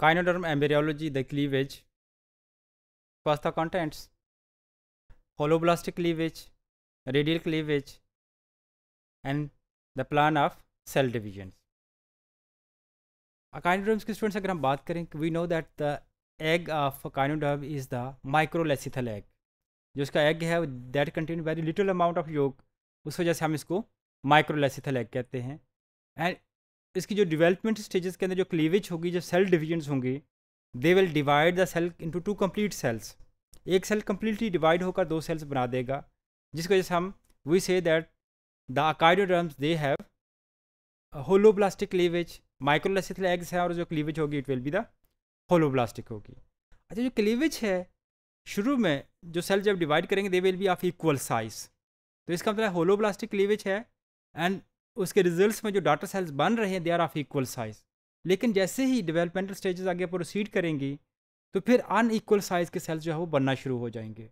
Kynoderm embryology, the cleavage. First, the contents holoblastic cleavage, radial cleavage, and the plan of cell divisions. Echinoderms के students अगर हम बात करें we know that the egg of echinoderm is the microlecithal egg जो इसका egg है that contain very little amount of yolk उस वजह से हम इसको माइक्रोलेसिथल एग कहते हैं एंड इसकी जो डिवेलपमेंट स्टेजेस के अंदर जो क्लीवेज होगी जो सेल डिविजन्स होंगे they will divide the cell into two complete cells एक सेल कम्प्लीटली डिवाइड होकर दो सेल्स बना देगा जिसकी वजह से हम we see that the echinoderms they have holoblastic cleavage microlecithal eggs हैं और जो क्लीवेज होगी it will be the holoblastic होगी अच्छा जो क्लीवेज है शुरू में जो सेल जब डिवाइड करेंगे they will be of equal size तो इसका मतलब होलोब्लास्टिक क्लीवेज है एंड उसके रिजल्ट्स में जो डाटा सेल्स बन रहे हैं they are of equal size लेकिन जैसे ही डेवलपमेंटल स्टेजेस आगे प्रोसीड करेंगी तो फिर अन एकवल साइज़ के सेल्स जो है वो बनना शुरू हो जाएंगे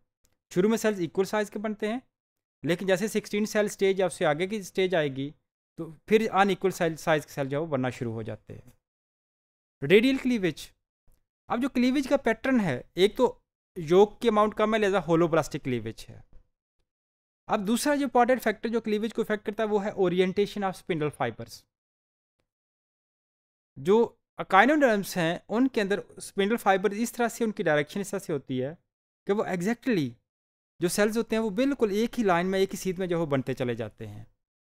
शुरू में सेल्स इक्वल साइज़ के बनते हैं लेकिन जैसे सिक्सटीन सेल स्टेज या उससे आगे की स्टेज आएगी तो फिर अन एकवल साइज़ के सेल जो है वो बनना शुरू हो जाते हैं रेडियल क्लीवेज अब जो क्लीवेज का पैटर्न है एक तो योग के अमाउंट कम है लिहाजा होलोप्लास्टिक क्लीवेज है अब दूसरा जो इंपॉर्टेंट फैक्टर जो क्लीवेज को इफेक्ट करता है वो है ओरिएंटेशन ऑफ स्पिंडल फाइबर्स जो अकाइनोडर्म्स हैं उनके अंदर स्पिंडल फाइबर इस तरह से उनकी डायरेक्शन इस तरह से होती है कि वो एग्जैक्टली जो सेल्स होते हैं वो बिल्कुल एक ही लाइन में एक ही सीध में जो है बनते चले जाते हैं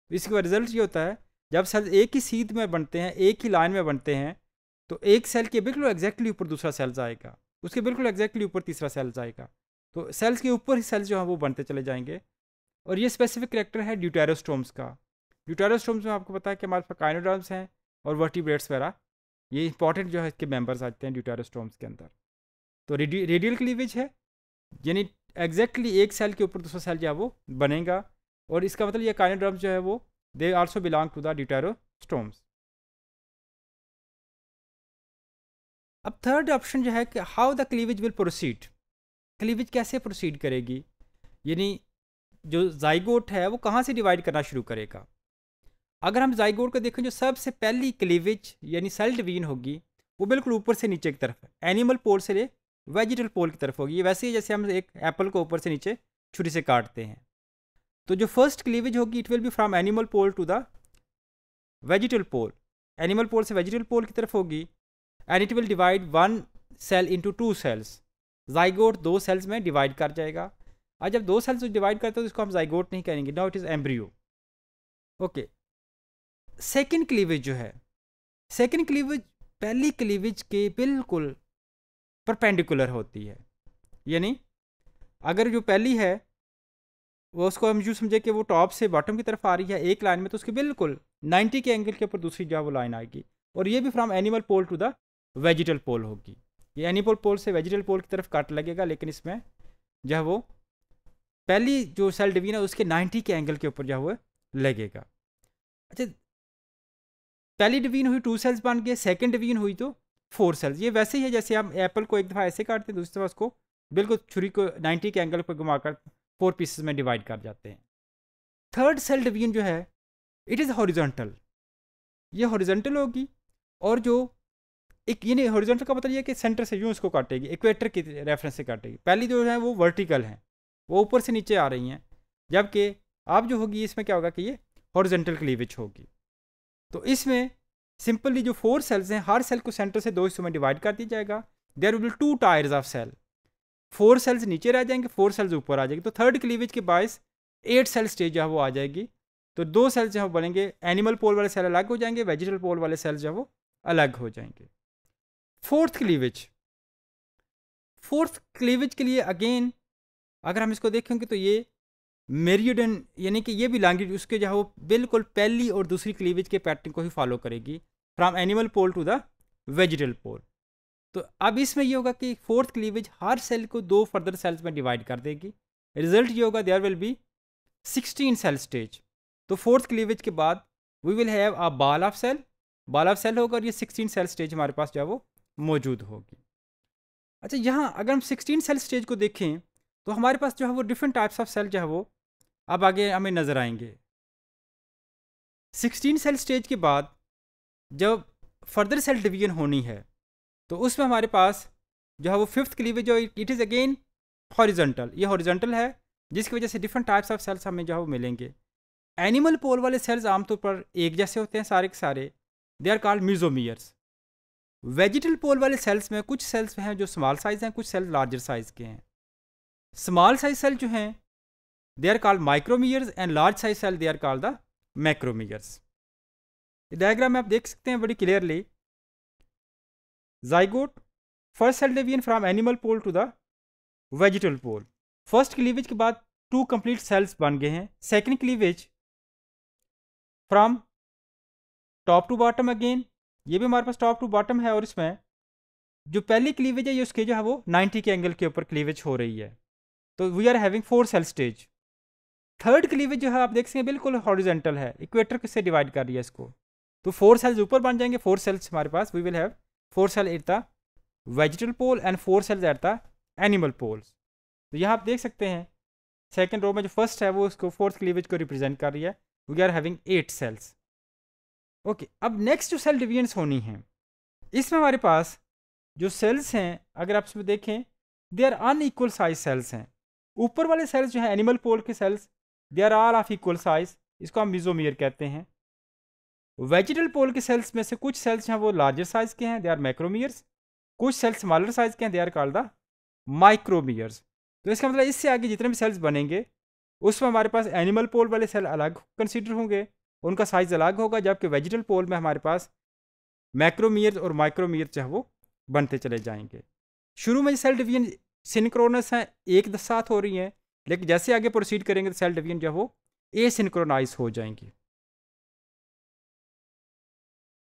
तो इसका रिजल्ट ये होता है जब सेल्स एक ही सीध में बनते हैं एक ही लाइन में बनते हैं तो एक सेल के बिल्कुल एग्जैक्टली ऊपर दूसरा सेल्स आएगा उसके बिल्कुल एग्जैक्टली ऊपर तीसरा सेल्स आएगा तो सेल्स के ऊपर ही सेल्स जो है वो बनते चले जाएंगे और ये स्पेसिफिक करेक्टर है ड्यूटेरोस्टोम्स का ड्यूटेरोस्टोम्स में आपको पता है कि हमारे पास काइनोड्राम्स हैं और वर्टिब्रेट्स वगैरह ये इंपॉर्टेंट जो है इसके मेम्बर्स आते हैं ड्यूटेरोस्टोम्स के अंदर तो रेडियल क्लीवेज है यानी एग्जैक्टली एक सेल के ऊपर दूसरा सेल जो है वो बनेगा और इसका मतलब ये काइनोडर्म्स जो है वो they also belong to the deuterostomes अब थर्ड ऑप्शन जो है कि how the cleavage will proceed cleavage कैसे प्रोसीड करेगी यानी जो जाइगोट है वो कहाँ से डिवाइड करना शुरू करेगा अगर हम जाइगोट को देखें जो सबसे पहली क्लीविज यानी सेल डिवीजन होगी वो बिल्कुल ऊपर से नीचे की तरफ एनिमल पोल से वेजिटल पोल की तरफ होगी वैसे ही जैसे हम एक एप्पल को ऊपर से नीचे छुरी से काटते हैं तो जो फर्स्ट क्लीविज होगी it will be from animal pole to the vegetal pole animal pole से वेजिटल पोल की तरफ होगी and it will divide one cell into two cells zygote दो सेल्स में डिवाइड कर जाएगा आज जब दो सेल्स डिवाइड करते हैं तो इसको हम जाइगोट नहीं कहेंगे now it is embryo okay second cleavage जो है सेकेंड क्लीवेज पहली क्लीवेज के बिल्कुल परपेंडिकुलर होती है यानी अगर जो पहली है वो उसको हम यूँ समझे कि वो टॉप से बॉटम की तरफ आ रही है एक लाइन में तो उसके बिल्कुल 90 के एंगल के ऊपर दूसरी जो वो लाइन आएगी और ये भी from animal pole to the vegetal pole होगी ये एनिमल पोल से वेजिटल पोल की तरफ काट लगेगा लेकिन इसमें जो है वो पहली जो सेल डिवीजन है उसके 90 के एंगल के ऊपर जो है लगेगा अच्छा पहली डिवीजन हुई टू सेल्स बन गए सेकेंड डिवीजन हुई तो फोर सेल्स ये वैसे ही है जैसे हम एप्पल को एक दफ़ा ऐसे काटते हैं दूसरी दफ़ा उसको बिल्कुल छुरी को 90 के एंगल पर घुमाकर फोर पीसेस में डिवाइड कर जाते हैं थर्ड सेल डिवीजन जो है इट इज़ हॉरिजेंटल ये हॉरिजेंटल होगी और जो एक ये नहीं हॉरिजेंटल का मतलब ये कि सेंटर से यूँ उसको काटेगी इक्वेटर की रेफरेंस से काटेगी पहली जो है वो वर्टिकल है वो ऊपर से नीचे आ रही हैं जबकि आप जो होगी इसमें क्या होगा कि ये हॉर्जेंटल क्लीवेज होगी तो इसमें सिंपली जो फोर सेल्स हैं हर सेल को सेंटर से दो हिस्सों में डिवाइड कर दिया जाएगा there will two tiers of cell four cells नीचे रह जाएंगे फोर सेल्स ऊपर आ जाएगी तो थर्ड क्लीवेज के बायस एट सेल स्टेज जो है वो आ जाएगी तो दो सेल्स जो है बनेंगे एनिमल पोल वाले सेल अलग हो जाएंगे वेजिटल पोल वाले सेल्स जो है वो अलग हो जाएंगे फोर्थ क्लीवेज फोर्थ क्लीवेज के लिए अगेन अगर हम इसको देखेंगे तो ये मेरियडन यानी कि ये भी लैंग्वेज उसके जो है वो बिल्कुल पहली और दूसरी क्लीवेज के पैटर्न को ही फॉलो करेगी from animal pole to the vegetal pole तो अब इसमें ये होगा कि फोर्थ क्लीवेज हर सेल को दो फर्दर सेल्स में डिवाइड कर देगी रिजल्ट ये होगा there will be sixteen cell stage तो फोर्थ क्लीवेज के बाद we will have a ball of cell ball of cell होगा और ये सिक्सटीन सेल स्टेज हमारे पास जो है वो मौजूद होगी अच्छा यहाँ अगर हम सिक्सटीन सेल स्टेज को देखें तो हमारे पास जो है वो डिफरेंट टाइप्स ऑफ सेल जो है वो अब आगे हमें नज़र आएंगे सिक्सटीन सेल स्टेज के बाद जब फर्दर सेल डिवीजन होनी है तो उसमें हमारे पास जो है वो फिफ्थ क्लीवेज जो इट इज़ अगेन हॉरिजेंटल ये हॉरिजेंटल है जिसकी वजह से डिफरेंट टाइप्स ऑफ सेल्स हमें जो है वो मिलेंगे एनिमल पोल वाले सेल्स आमतौर पर एक जैसे होते हैं सारे के सारे they are called mesomeres vegetal pole वाले सेल्स में कुछ सेल्स हैं जो स्मॉल साइज़ हैं कुछ सेल्स लार्जर साइज़ के हैं स्मॉल साइज सेल जो हैं they are called micromeres and large size cell they are called the macromeres diagram में आप देख सकते हैं बड़ी clearly zygote first cell division from animal pole to the vegetable pole first cleavage के बाद टू कंप्लीट सेल्स बन गए हैं second cleavage from top to bottom again ये भी हमारे पास टॉप टू बॉटम है और इसमें जो पहली क्लीवेज है ये उसके जो है वो 90 के एंगल के ऊपर क्लीवेज हो रही है तो we are having four cell stage third cleavage जो है आप देख सकते हैं बिल्कुल हॉरिजेंटल है इक्वेटर किससे डिवाइड कर रही है इसको तो फोर सेल्स ऊपर बन जाएंगे फोर सेल्स हमारे पास we will have four cell at the vegetal pole and four cells at the animal poles तो यहाँ आप देख सकते हैं सेकेंड रो में जो फर्स्ट है वो उसको फोर्थ क्लीवेज को रिप्रेजेंट कर रही है we are having eight cells okay अब नेक्स्ट जो सेल डिवीजन्स होनी है इसमें हमारे पास जो सेल्स हैं अगर आप इसमें देखें they are unequal size cells हैं ऊपर वाले सेल्स जो है एनिमल पोल के cells they are all of equal size इसको हम मिजोमियर कहते हैं वेजिटल पोल के सेल्स में से कुछ सेल्स हैं वो लार्जर साइज के हैं दे आर मैक्रोमियर्स कुछ सेल्स स्मॉलर साइज के हैं they are called the micromeres तो इसका मतलब इससे आगे जितने भी सेल्स बनेंगे उसमें हमारे पास एनिमल पोल वाले सेल अलग कंसिडर होंगे उनका साइज अलग होगा जबकि वेजिटल पोल में हमारे पास मैक्रोमियर्स और माइक्रोमियर्स जो है वो बनते चले जाएंगे शुरू में सेल डिवीजन सिंक्रोनस हैं एक साथ हो रही हैं लेकिन जैसे आगे प्रोसीड करेंगे तो सेल डिवीजन जो है वो ए सिंक्रोनाइज हो जाएंगी